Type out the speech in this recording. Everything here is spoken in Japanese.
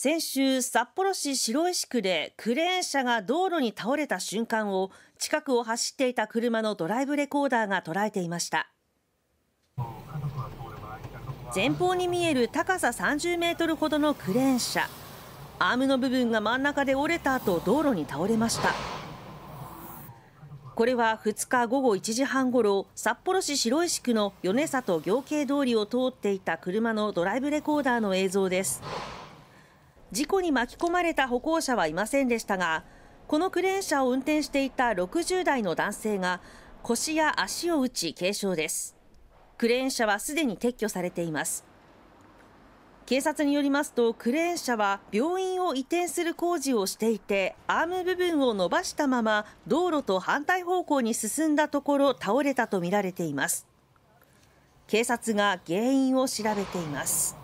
先週札幌市白石区でクレーン車が道路に倒れた瞬間を近くを走っていた車のドライブレコーダーが捉えていました前方に見える高さ30メートルほどのクレーン車アームの部分が真ん中で折れた後道路に倒れましたこれは2日午後1時半ごろ札幌市白石区の米里行慶通りを通っていた車のドライブレコーダーの映像です事故に巻き込まれた歩行者はいませんでしたがこのクレーン車を運転していた60代の男性が腰や足を打ち軽傷ですクレーン車はすでに撤去されています警察によりますとクレーン車は病院を移転する工事をしていてアーム部分を伸ばしたまま道路と反対方向に進んだところ倒れたとみられています警察が原因を調べています